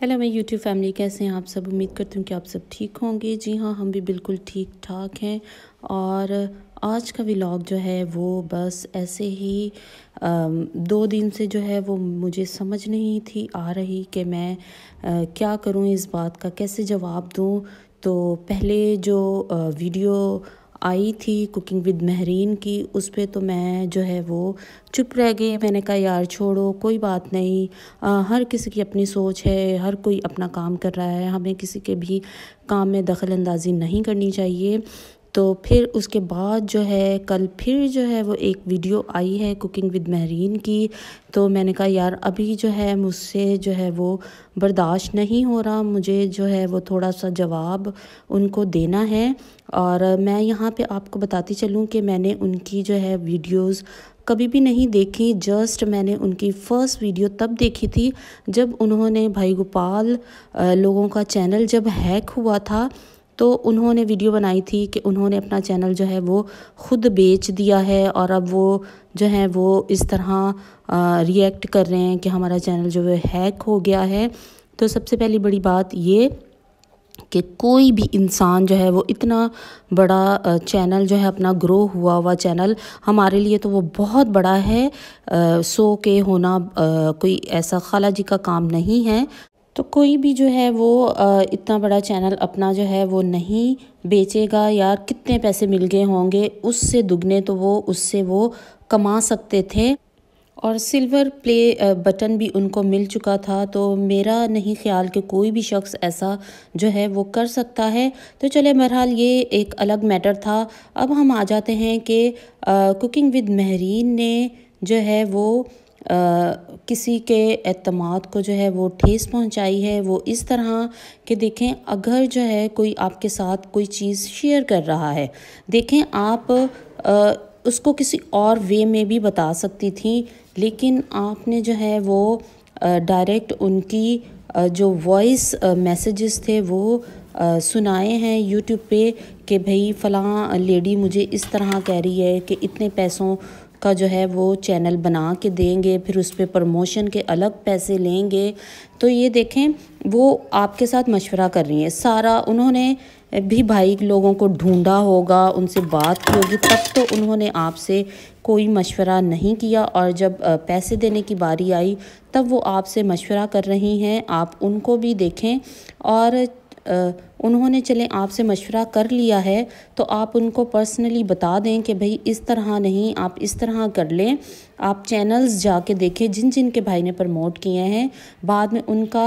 hello मैं YouTube family कैसे हैं आप सब उम्मीद करती हूँ कि आप सब ठीक होंगे जी हाँ हम भी बिल्कुल ठीक ठाक हैं और आज का व्लॉग जो है वो बस ऐसे ही दो दिन से जो है वो मुझे समझ नहीं थी आ रही कि मैं क्या करूँ इस बात का कैसे जवाब दूँ तो पहले जो वीडियो आई थी कुकिंग विद महरीन की उस पर तो मैं जो है वो चुप रह गई मैंने कहा यार छोड़ो कोई बात नहीं आ, हर किसी की अपनी सोच है हर कोई अपना काम कर रहा है हमें किसी के भी काम में दखल अंदाजी नहीं करनी चाहिए तो फिर उसके बाद जो है कल फिर जो है वो एक वीडियो आई है कुकिंग विद महरीन की तो मैंने कहा यार अभी जो है मुझसे जो है वो बर्दाश्त नहीं हो रहा मुझे जो है वो थोड़ा सा जवाब उनको देना है और मैं यहाँ पे आपको बताती चलूँ कि मैंने उनकी जो है वीडियोस कभी भी नहीं देखी जस्ट मैंने उनकी फ़र्स्ट वीडियो तब देखी थी जब उन्होंने भाई गोपाल लोगों का चैनल जब हैक हुआ था तो उन्होंने वीडियो बनाई थी कि उन्होंने अपना चैनल जो है वो ख़ुद बेच दिया है और अब वो जो है वो इस तरह रिएक्ट कर रहे हैं कि हमारा चैनल जो है हैक हो गया है तो सबसे पहली बड़ी बात ये कि कोई भी इंसान जो है वो इतना बड़ा चैनल जो है अपना ग्रो हुआ हुआ चैनल हमारे लिए तो वो बहुत बड़ा है आ, सो के होना आ, कोई ऐसा खाला जी का काम नहीं है तो कोई भी जो है वो इतना बड़ा चैनल अपना जो है वो नहीं बेचेगा या कितने पैसे मिल गए होंगे उससे दुगने तो वो उससे वो कमा सकते थे और सिल्वर प्ले बटन भी उनको मिल चुका था तो मेरा नहीं ख्याल कि कोई भी शख्स ऐसा जो है वो कर सकता है तो चले बहरहाल ये एक अलग मैटर था अब हम आ जाते हैं कि कुकिंग विद महरीन ने जो है वो किसी के अतमाद को जो है वो ठेस पहुंचाई है वो इस तरह कि देखें अगर जो है कोई आपके साथ कोई चीज़ शेयर कर रहा है देखें आप आ, उसको किसी और वे में भी बता सकती थी लेकिन आपने जो है वो डायरेक्ट उनकी जो वॉइस मैसेजेस थे वो सुनाए हैं यूट्यूब पे कि भाई फ़लाँ लेडी मुझे इस तरह कह रही है कि इतने पैसों का जो है वो चैनल बना के देंगे फिर उस पर प्रमोशन के अलग पैसे लेंगे तो ये देखें वो आपके साथ मशवरा कर रही हैं सारा उन्होंने भी भाई लोगों को ढूंढा होगा उनसे बात की होगी तब तो उन्होंने आपसे कोई मशवरा नहीं किया और जब पैसे देने की बारी आई तब वो आपसे मशवरा कर रही हैं आप उनको भी देखें और उन्होंने चले आपसे मशवरा कर लिया है तो आप उनको पर्सनली बता दें कि भाई इस तरह नहीं आप इस तरह कर लें आप चैनल्स जाके देखें जिन जिन के भाई ने प्रमोट किए हैं बाद में उनका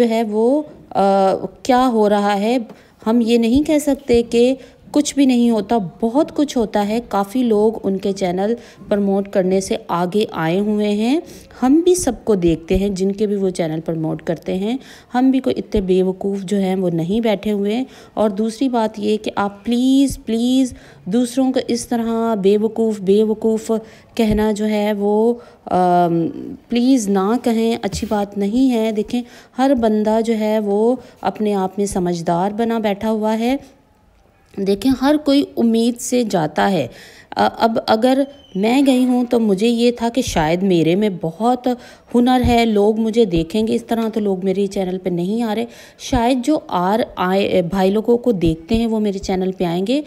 जो है वो आ, क्या हो रहा है हम ये नहीं कह सकते कि कुछ भी नहीं होता बहुत कुछ होता है काफ़ी लोग उनके चैनल प्रमोट करने से आगे आए हुए हैं हम भी सबको देखते हैं जिनके भी वो चैनल प्रमोट करते हैं हम भी कोई इतने बेवकूफ़ जो हैं वो नहीं बैठे हुए और दूसरी बात ये कि आप प्लीज़ प्लीज़ दूसरों को इस तरह बेवकूफ़ बेवकूफ़ कहना जो है वो प्लीज़ ना कहें अच्छी बात नहीं है देखें हर बंदा जो है वो अपने आप में समझदार बना बैठा हुआ है देखें हर कोई उम्मीद से जाता है अब अगर मैं गई हूँ तो मुझे ये था कि शायद मेरे में बहुत हुनर है लोग मुझे देखेंगे इस तरह तो लोग मेरे चैनल पे नहीं आ रहे शायद जो आर आए भाई लोगों को देखते हैं वो मेरे चैनल पे आएंगे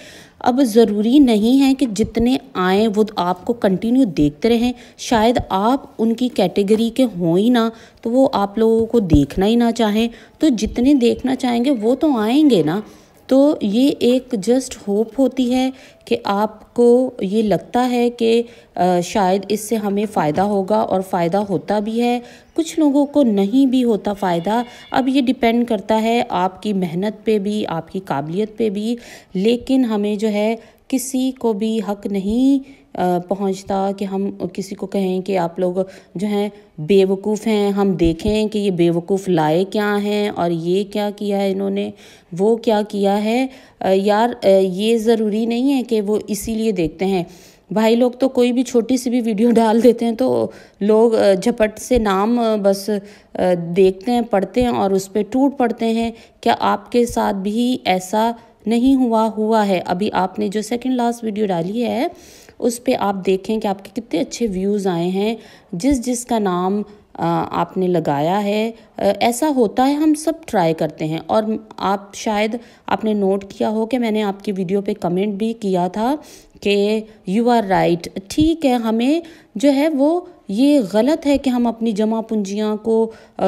अब ज़रूरी नहीं है कि जितने आए वो आपको कंटिन्यू देखते रहें शायद आप उनकी कैटेगरी के हों ही ना तो वो आप लोगों को देखना ही ना चाहें तो जितने देखना चाहेंगे वो तो आएँगे ना तो ये एक जस्ट होप होती है कि आपको ये लगता है कि शायद इससे हमें फ़ायदा होगा और फ़ायदा होता भी है कुछ लोगों को नहीं भी होता फ़ायदा अब ये डिपेंड करता है आपकी मेहनत पे भी आपकी काबिलियत पे भी लेकिन हमें जो है किसी को भी हक नहीं पहुंचता कि हम किसी को कहें कि आप लोग जो हैं बेवकूफ़ हैं हम देखें कि ये बेवकूफ़ लाए क्या हैं और ये क्या किया है इन्होंने वो क्या किया है यार ये ज़रूरी नहीं है कि वो इसीलिए देखते हैं भाई लोग तो कोई भी छोटी सी भी वीडियो डाल देते हैं तो लोग झपट से नाम बस देखते हैं पढ़ते हैं और उस पर टूट पड़ते हैं क्या आपके साथ भी ऐसा नहीं हुआ हुआ है अभी आपने जो सेकंड लास्ट वीडियो डाली है उस पर आप देखें कि आपके कितने अच्छे व्यूज़ आए हैं जिस जिस का नाम आपने लगाया है ऐसा होता है हम सब ट्राई करते हैं और आप शायद आपने नोट किया हो कि मैंने आपकी वीडियो पे कमेंट भी किया था कि यू आर राइट ठीक है हमें जो है वो ये गलत है कि हम अपनी जमा पूंजियाँ को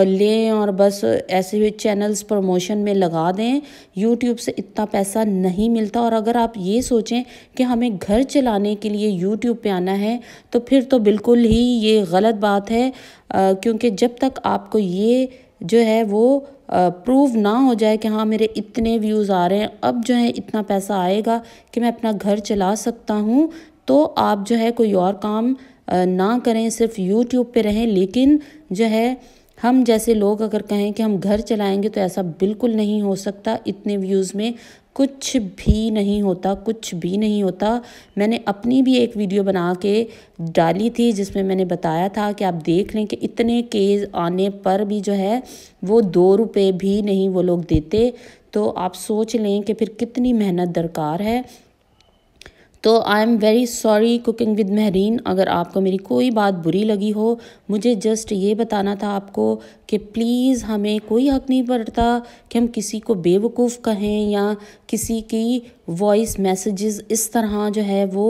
लें और बस ऐसे हुए चैनल्स प्रमोशन में लगा दें यूट्यूब से इतना पैसा नहीं मिलता और अगर आप ये सोचें कि हमें घर चलाने के लिए यूट्यूब पे आना है तो फिर तो बिल्कुल ही ये गलत बात है क्योंकि जब तक आपको ये जो है वो प्रूव ना हो जाए कि हाँ मेरे इतने व्यूज़ आ रहे हैं अब जो है इतना पैसा आएगा कि मैं अपना घर चला सकता हूँ तो आप जो है कोई और काम ना करें सिर्फ यूट्यूब पे रहें लेकिन जो है हम जैसे लोग अगर कहें कि हम घर चलाएंगे तो ऐसा बिल्कुल नहीं हो सकता इतने व्यूज़ में कुछ भी नहीं होता कुछ भी नहीं होता मैंने अपनी भी एक वीडियो बना के डाली थी जिसमें मैंने बताया था कि आप देख लें कि इतने केस आने पर भी जो है वो दो रुपये भी नहीं वो लोग देते तो आप सोच लें कि फिर कितनी मेहनत दरकार है तो I am very sorry cooking with Mehreen अगर आपको मेरी कोई बात बुरी लगी हो मुझे जस्ट ये बताना था आपको कि प्लीज़ हमें कोई हक नहीं पड़ता कि हम किसी को बेवकूफ़ कहें या किसी की वॉइस मैसेजेस इस तरह जो है वो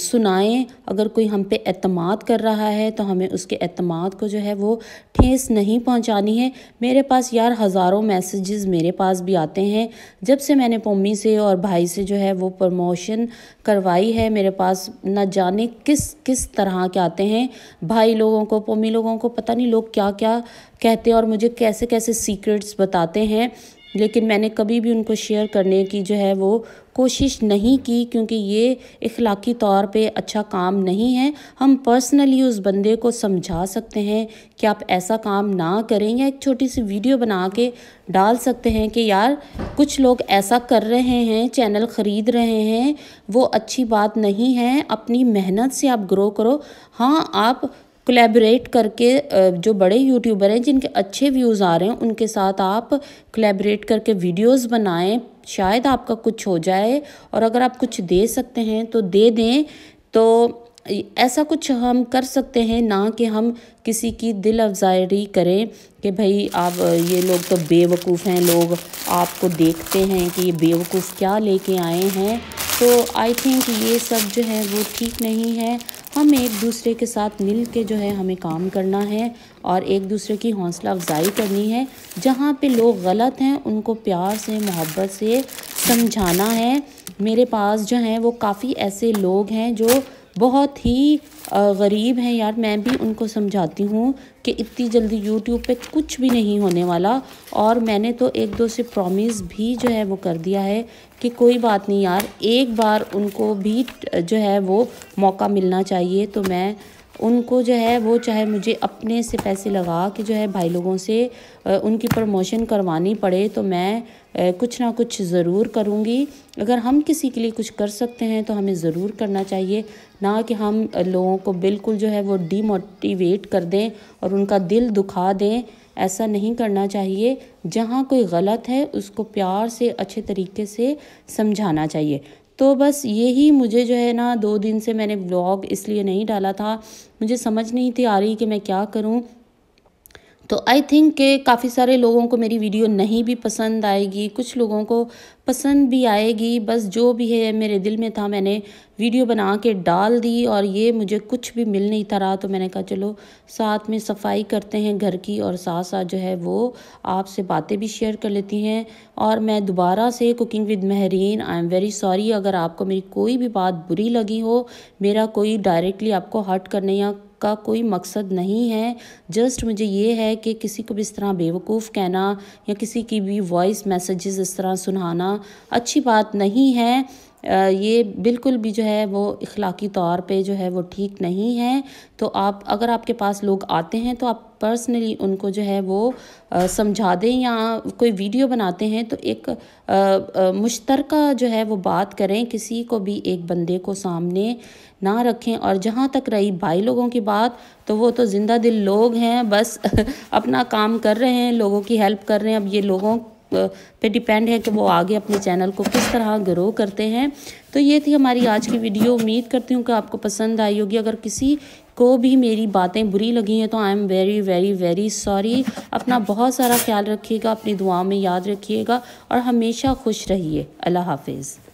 सुनाएं अगर कोई हम पे अतमाद कर रहा है तो हमें उसके अतमाद को जो है वो ठेस नहीं पहुंचानी है मेरे पास यार हज़ारों मैसेजेस मेरे पास भी आते हैं जब से मैंने पम्मी से और भाई से जो है वो प्रमोशन करवाई है मेरे पास ना जाने किस किस तरह के आते हैं भाई लोगों को पम्मी लोगों को पता नहीं लोग क्या क्या कहते हैं और मुझे कैसे कैसे सीक्रेट्स बताते हैं लेकिन मैंने कभी भी उनको शेयर करने की जो है वो कोशिश नहीं की क्योंकि ये इखलाकी तौर पे अच्छा काम नहीं है हम पर्सनली उस बंदे को समझा सकते हैं कि आप ऐसा काम ना करें या एक छोटी सी वीडियो बना के डाल सकते हैं कि यार कुछ लोग ऐसा कर रहे हैं चैनल ख़रीद रहे हैं वो अच्छी बात नहीं है अपनी मेहनत से आप ग्रो करो हाँ आप कोलेबरेट करके जो बड़े यूट्यूबर हैं जिनके अच्छे व्यूज़ आ रहे हैं उनके साथ आप कोलेबरेट करके वीडियोस बनाएं शायद आपका कुछ हो जाए और अगर आप कुछ दे सकते हैं तो दे दें तो ऐसा कुछ हम कर सकते हैं ना कि हम किसी की दिल अफजारी करें कि भाई आप ये लोग तो बेवकूफ़ हैं लोग आपको देखते हैं कि ये बेवकूफ़ क्या लेके आए हैं तो आई थिंक ये सब जो है वो ठीक नहीं है हम एक दूसरे के साथ मिल के जो है हमें काम करना है और एक दूसरे की हौसला अफजाई करनी है जहाँ पे लोग गलत हैं उनको प्यार से मोहब्बत से समझाना है मेरे पास जो हैं वो काफ़ी ऐसे लोग हैं जो बहुत ही गरीब हैं यार मैं भी उनको समझाती हूँ कि इतनी जल्दी यूट्यूब पे कुछ भी नहीं होने वाला और मैंने तो एक दो से प्रॉमिस भी जो है वो कर दिया है कि कोई बात नहीं यार एक बार उनको भी जो है वो मौका मिलना चाहिए तो मैं उनको जो है वो चाहे मुझे अपने से पैसे लगा कि जो है भाई लोगों से उनकी प्रमोशन करवानी पड़े तो मैं कुछ ना कुछ ज़रूर करूँगी अगर हम किसी के लिए कुछ कर सकते हैं तो हमें ज़रूर करना चाहिए ना कि हम लोगों को बिल्कुल जो है वो डीमोटिवेट कर दें और उनका दिल दुखा दें ऐसा नहीं करना चाहिए जहाँ कोई गलत है उसको प्यार से अच्छे तरीके से समझाना चाहिए तो बस यही मुझे जो है ना दो दिन से मैंने ब्लॉग इसलिए नहीं डाला था मुझे समझ नहीं थी आ रही कि मैं क्या करूँ तो आई थिंक के काफ़ी सारे लोगों को मेरी वीडियो नहीं भी पसंद आएगी कुछ लोगों को पसंद भी आएगी बस जो भी है मेरे दिल में था मैंने वीडियो बना के डाल दी और ये मुझे कुछ भी मिल नहीं था रहा तो मैंने कहा चलो साथ में सफाई करते हैं घर की और साथ साथ जो है वो आपसे बातें भी शेयर कर लेती हैं और मैं दोबारा से cooking with Mehreen I am very sorry अगर आपको मेरी कोई भी बात बुरी लगी हो मेरा कोई डायरेक्टली आपको हर्ट करने या का कोई मकसद नहीं है जस्ट मुझे ये है कि किसी को भी इस तरह बेवकूफ़ कहना या किसी की भी वॉइस मैसेजेस इस तरह सुनाना अच्छी बात नहीं है ये बिल्कुल भी जो है वो इखलाकी तौर पे जो है वो ठीक नहीं है तो आप अगर आपके पास लोग आते हैं तो आप पर्सनली उनको जो है वो समझा दें या कोई वीडियो बनाते हैं तो एक मुश्तरका जो है वो बात करें किसी को भी एक बंदे को सामने ना रखें और जहाँ तक रही भाई लोगों की बात तो वो तो ज़िंदा दिल लोग हैं बस अपना काम कर रहे हैं लोगों की हेल्प कर रहे हैं अब ये लोगों पे डिपेंड है कि वो आगे अपने चैनल को किस तरह ग्रो करते हैं तो ये थी हमारी आज की वीडियो उम्मीद करती हूँ कि आपको पसंद आई होगी अगर किसी को भी मेरी बातें बुरी लगी हैं तो I am very very very sorry अपना बहुत सारा ख्याल रखिएगा अपनी दुआ में याद रखिएगा और हमेशा खुश रहिए अल्लाह हाफिज़